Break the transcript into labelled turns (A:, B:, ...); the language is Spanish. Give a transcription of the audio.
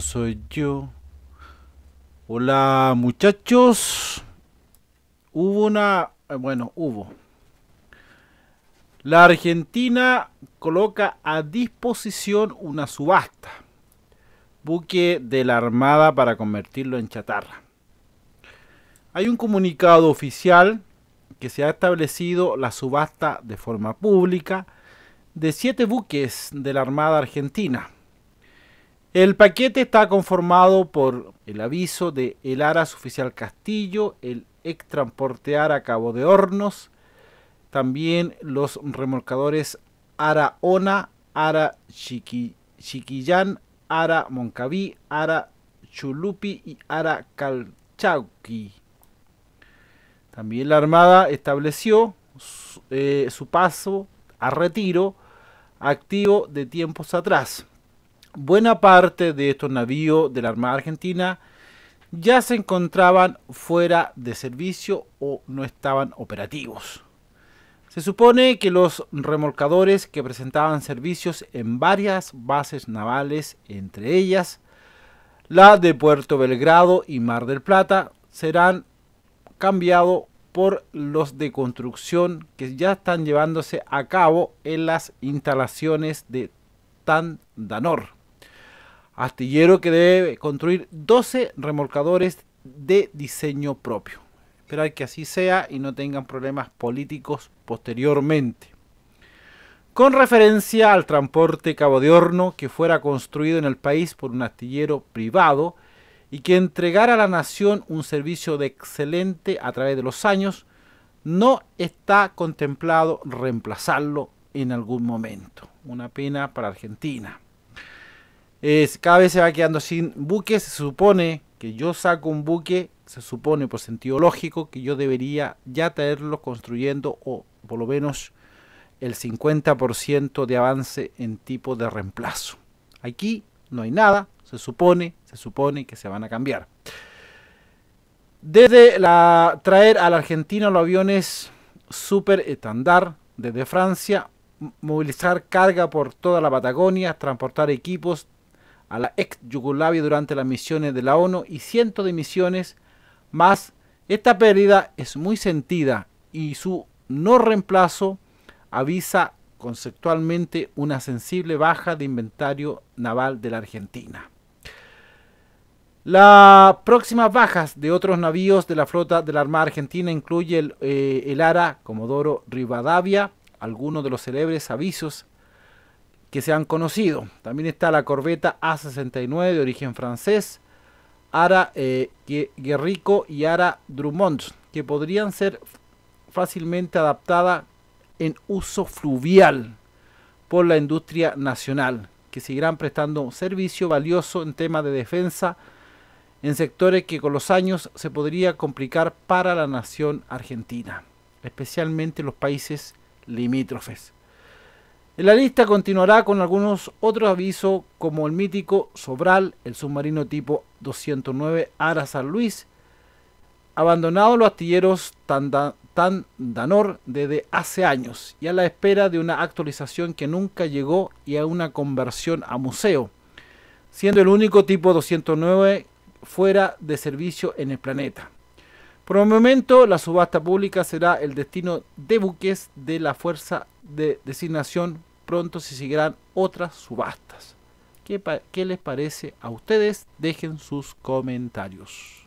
A: soy yo. Hola muchachos. Hubo una... Eh, bueno, hubo. La Argentina coloca a disposición una subasta. Buque de la Armada para convertirlo en chatarra. Hay un comunicado oficial que se ha establecido la subasta de forma pública de siete buques de la Armada Argentina el paquete está conformado por el aviso de El Suficial Oficial Castillo, el ex-transporte a Cabo de Hornos, también los remolcadores Ara Ona, Ara Chiquillán, Ara Moncaví, Ara Chulupi y Ara Calchauqui. También la Armada estableció su eh, paso a retiro activo de tiempos atrás, buena parte de estos navíos de la Armada Argentina ya se encontraban fuera de servicio o no estaban operativos. Se supone que los remolcadores que presentaban servicios en varias bases navales, entre ellas la de Puerto Belgrado y Mar del Plata, serán cambiados por los de construcción que ya están llevándose a cabo en las instalaciones de Tandanor. Astillero que debe construir 12 remolcadores de diseño propio. Esperar que así sea y no tengan problemas políticos posteriormente. Con referencia al transporte Cabo de Horno que fuera construido en el país por un astillero privado y que entregara a la nación un servicio de excelente a través de los años, no está contemplado reemplazarlo en algún momento. Una pena para Argentina cada vez se va quedando sin buques. Se supone que yo saco un buque, se supone por sentido lógico que yo debería ya traerlo construyendo o por lo menos el 50% de avance en tipo de reemplazo. Aquí no hay nada, se supone, se supone que se van a cambiar. Desde la, traer a la Argentina los aviones super estándar desde Francia, movilizar carga por toda la Patagonia, transportar equipos, a la ex Yugoslavia durante las misiones de la ONU y cientos de misiones más. Esta pérdida es muy sentida y su no reemplazo avisa conceptualmente una sensible baja de inventario naval de la Argentina. Las próximas bajas de otros navíos de la flota de la Armada Argentina incluye el, eh, el ARA Comodoro Rivadavia, algunos de los célebres avisos que se han conocido. También está la corbeta A69 de origen francés, Ara eh, Guerrico y Ara Drummond, que podrían ser fácilmente adaptadas en uso fluvial por la industria nacional, que seguirán prestando servicio valioso en temas de defensa en sectores que con los años se podría complicar para la nación argentina, especialmente los países limítrofes. La lista continuará con algunos otros avisos como el mítico Sobral, el submarino tipo 209 Ara San Luis, abandonado los astilleros Tandanor desde hace años y a la espera de una actualización que nunca llegó y a una conversión a museo, siendo el único tipo 209 fuera de servicio en el planeta. Por el momento, la subasta pública será el destino de buques de la Fuerza de Designación pronto se seguirán otras subastas. ¿Qué, ¿Qué les parece a ustedes? Dejen sus comentarios.